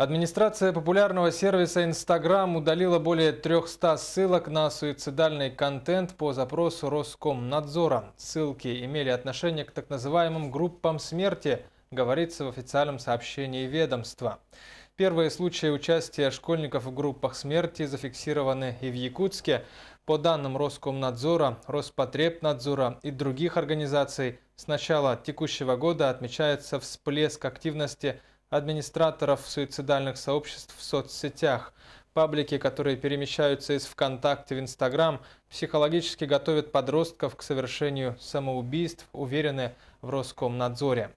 Администрация популярного сервиса Instagram удалила более 300 ссылок на суицидальный контент по запросу Роскомнадзора. Ссылки имели отношение к так называемым группам смерти, говорится в официальном сообщении ведомства. Первые случаи участия школьников в группах смерти зафиксированы и в Якутске. По данным Роскомнадзора, Роспотребнадзора и других организаций, с начала текущего года отмечается всплеск активности администраторов суицидальных сообществ в соцсетях. Паблики, которые перемещаются из ВКонтакте в Инстаграм, психологически готовят подростков к совершению самоубийств, уверены в Роскомнадзоре.